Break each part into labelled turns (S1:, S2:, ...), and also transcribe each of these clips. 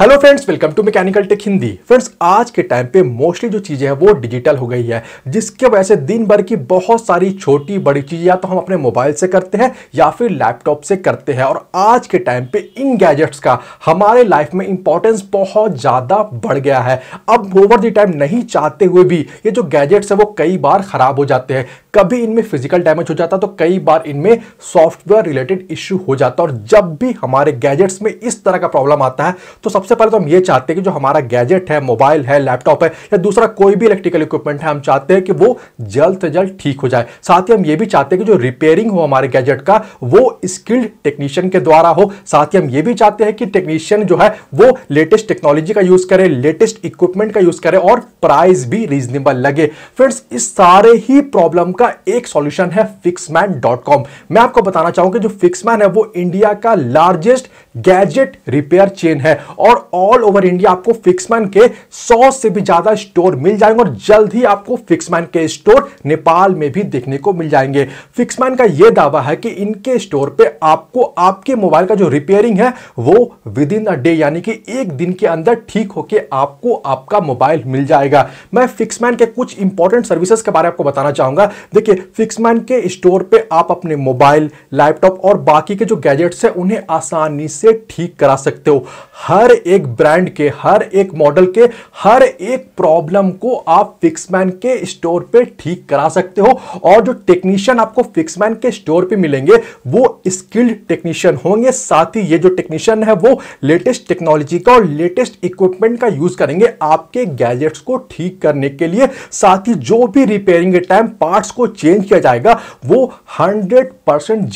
S1: hello friends welcome to mechanical tech Hindi friends आज के time पे मोस्टली जो चीज़ें हैं वो डिजिटल हो गई है जिसके वजह से दिन भर की बहुत सारी छोटी बड़ी चीज़ें या तो हम अपने मोबाइल से करते हैं या फिर लैपटॉप से करते हैं और आज के टाइम पे इन गैजेट्स का हमारे लाइफ में इंपॉर्टेंस बहुत ज़्यादा बढ़ गया है अब ओवर द टाइम नहीं चाहते हुए भी ये जो गैजेट्स हैं वो कई बार ख़राब हो जाते हैं कभी इनमें फिजिकल डैमेज हो जाता है तो कई बार इनमें सॉफ्टवेयर रिलेटेड इश्यू हो जाता है और जब भी हमारे गैजेट्स में इस तरह का प्रॉब्लम आता है तो सब सबसे पहले तो हम ये चाहते हैं कि जो हमारा गैजेट है मोबाइल है लैपटॉप है या दूसरा कोई भी इलेक्ट्रिकल इक्विपमेंट है हम चाहते हैं कि वो जल्द से जल्द ठीक हो जाए साथ ही हम ये भी चाहते हैं कि जो रिपेयरिंग हो हमारे गैजेट का वो स्किल्ड टेक्नीशियन के द्वारा हो साथ ही हम ये भी चाहते हैं कि टेक्नीशियन जो है वो लेटेस्ट टेक्नोलॉजी का यूज करे लेटेस्ट इक्विपमेंट का यूज करे और प्राइस भी रीजनेबल लगे फ्रेंड्स इस सारे ही प्रॉब्लम का एक सॉल्यूशन है फिक्समैन मैं आपको बताना चाहूंगा जो फिक्समैन है वो इंडिया का लार्जेस्ट गैजेट रिपेयर चेन है और और ऑल ओवर इंडिया आपको फिक्समैन के 100 से भी ज़्यादा स्टोर मिल जाएंगे और जल्द ही आपको फिक्समैन के स्टोर नेपाल में भी देखने को मिल जाएंगे फिक्समैन का यह दावा है कि इनके स्टोर पर आपको आपके मोबाइल का जो रिपेयरिंग है वो विद इन अ डे यानी कि एक दिन के अंदर ठीक होकर आपको आपका मोबाइल मिल जाएगा मैं फिक्समैन के कुछ इंपॉर्टेंट सर्विसेज के बारे में आपको बताना चाहूंगा देखिए फिक्समैन के स्टोर पर आप अपने मोबाइल लैपटॉप और बाकी के जो गैजेट्स हैं उन्हें आसानी से ठीक करा सकते हो हर एक ब्रांड के हर एक मॉडल के हर एक प्रॉब्लम को आप फिक्समैन के स्टोर पे ठीक करा सकते हो और जो टेक्नीशियन आपको फिक्समैन के स्टोर पे मिलेंगे वो स्किल्ड टेक्नीशियन होंगे साथ ही ये जो टेक्नीशियन है वो लेटेस्ट टेक्नोलॉजी का और लेटेस्ट इक्विपमेंट का यूज करेंगे आपके गैजेट्स को ठीक करने के लिए साथ ही जो भी रिपेयरिंग के टाइम पार्ट्स को चेंज किया जाएगा वो हंड्रेड परसेंट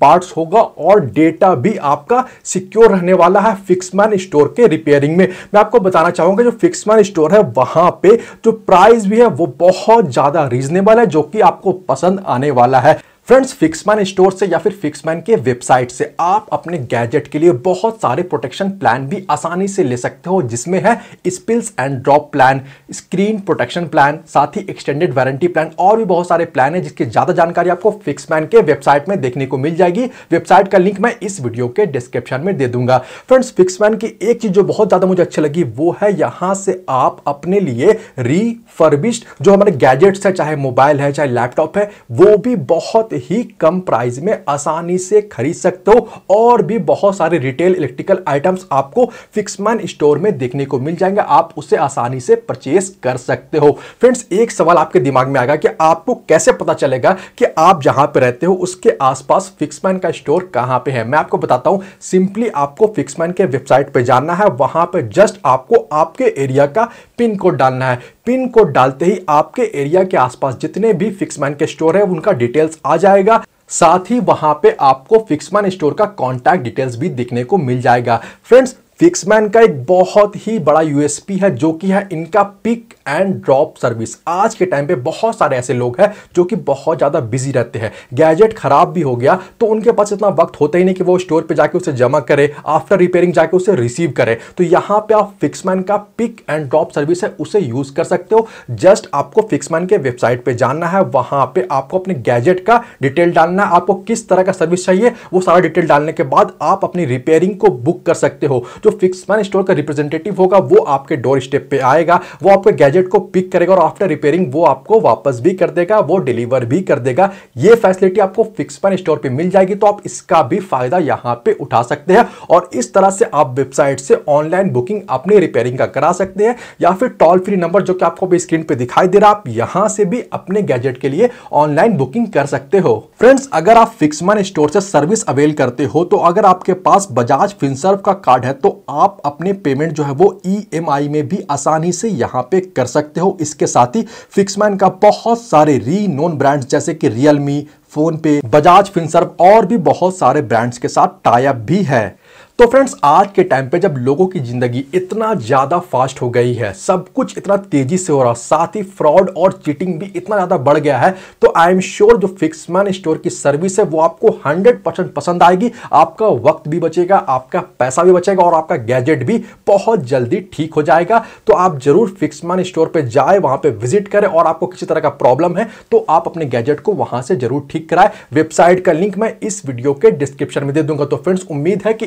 S1: पार्ट्स होगा और डेटा भी आपका सिक्योर रहने वाला है फिक्समैन स्टोर स्टोर के रिपेयरिंग में मैं आपको बताना चाहूंगा जो मैन स्टोर है वहां पे जो प्राइस भी है वो बहुत ज़्यादा रीजनेबल है जो कि आपको पसंद आने वाला है फ्रेंड्स फिक्समैन स्टोर से या फिर फिक्समैन के वेबसाइट से आप अपने गैजेट के लिए बहुत सारे प्रोटेक्शन प्लान भी आसानी से ले सकते हो जिसमें है spills and drop plan screen protection plan साथ ही एक्सटेंडेड वारंटी प्लान और भी बहुत सारे प्लान है जिसकी ज़्यादा जानकारी आपको फिक्समैन के वेबसाइट में देखने को मिल जाएगी वेबसाइट का लिंक मैं इस वीडियो के डिस्क्रिप्शन में दे दूंगा फ्रेंड्स फिक्समैन की एक चीज़ जो बहुत ज़्यादा मुझे अच्छी लगी वो है यहाँ से आप अपने लिए रीफर्बिश्ड जो हमारे गैजेट्स है चाहे मोबाइल है चाहे लैपटॉप है वो भी बहुत ही कम प्राइस में आसानी से खरीद सकते हो और भी बहुत सारे रिटेल इलेक्ट्रिकल आइटम्स आपको फिक्समैन स्टोर में देखने को मिल जाएंगे आप उसे आसानी से परचेस कर सकते हो फ्रेंड्स एक सवाल आपके दिमाग में आएगा कि आपको कैसे पता चलेगा कि आप जहां पर रहते हो उसके आसपास फिक्समैन का स्टोर कहां पे है मैं आपको बताता हूं सिंपली आपको फिक्समैन के वेबसाइट पर जाना है वहां पर जस्ट आपको आपके एरिया का पिन कोड डालना है पिन कोड डालते ही आपके एरिया के आसपास जितने भी फिक्समैन के स्टोर है उनका डिटेल्स आ जाए जाएगा साथ ही वहां पे आपको फिक्समैन स्टोर का कॉन्टैक्ट डिटेल्स भी दिखने को मिल जाएगा फ्रेंड्स फिक्समैन का एक बहुत ही बड़ा यूएसपी है जो कि है इनका पिक एंड ड्रॉप सर्विस आज के टाइम पे बहुत सारे ऐसे लोग हैं जो कि बहुत ज़्यादा बिजी रहते हैं गैजेट खराब भी हो गया तो उनके पास इतना वक्त होता ही नहीं कि वो स्टोर पे जाके उसे जमा करे आफ्टर रिपेयरिंग जाके उसे रिसीव करें तो यहाँ पे आप फिक्समैन का पिक एंड ड्रॉप सर्विस है उसे यूज़ कर सकते हो जस्ट आपको फिक्समैन के वेबसाइट पर जानना है वहाँ पर आपको अपने गैजेट का डिटेल डालना है आपको किस तरह का सर्विस चाहिए वो सारा डिटेल डालने के बाद आप अपनी रिपेयरिंग को बुक कर सकते हो जो जो फिक्स मैन स्टोर का रिप्रेजेंटेटिव होगा वो आपके डोर स्टेप पे आएगा वो आपके गैजेट को पिक करेगा और आफ्टर रिपेयरिंग वो आपको वापस भी कर देगा वो डिलीवर भी कर देगा ये फैसिलिटी आपको फिक्स मैन स्टोर पर मिल जाएगी तो आप इसका भी फायदा यहाँ पे उठा सकते हैं और इस तरह से आप वेबसाइट से ऑनलाइन बुकिंग अपनी रिपेयरिंग का करा सकते हैं या फिर टोल फ्री नंबर जो कि आपको भी स्क्रीन पे दिखाई दे रहा है आप यहां से भी अपने गैजेट के लिए ऑनलाइन बुकिंग कर सकते हो फ्रेंड्स अगर आप फिक्समन स्टोर से सर्विस अवेल करते हो तो अगर आपके पास बजाज फिनसर्व का कार्ड है तो आप अपने पेमेंट जो है वो ईएमआई e में भी आसानी से यहाँ पे कर सकते हो इसके साथ ही फिक्समैन का बहुत सारे री नोन ब्रांड्स जैसे कि रियलमी फोन पे बजाज फिनसर्व और भी बहुत सारे ब्रांड्स के साथ टाइप भी है तो फ्रेंड्स आज के टाइम पे जब लोगों की ज़िंदगी इतना ज़्यादा फास्ट हो गई है सब कुछ इतना तेज़ी से हो रहा है साथ ही फ्रॉड और चीटिंग भी इतना ज़्यादा बढ़ गया है तो आई एम श्योर जो फिक्स मैन स्टोर की सर्विस है वो आपको 100% परसेंट पसंद आएगी आपका वक्त भी बचेगा आपका पैसा भी बचेगा और आपका गैजेट भी बहुत जल्दी ठीक हो जाएगा तो आप ज़रूर फिक्स मैन स्टोर पर जाए वहाँ पर विजिट करें और आपको किसी तरह का प्रॉब्लम है तो आप अपने गैजेट को वहाँ से ज़रूर ठीक कराएं वेबसाइट का लिंक मैं इस वीडियो के डिस्क्रिप्शन में दे दूंगा तो फ्रेंड्स उम्मीद है कि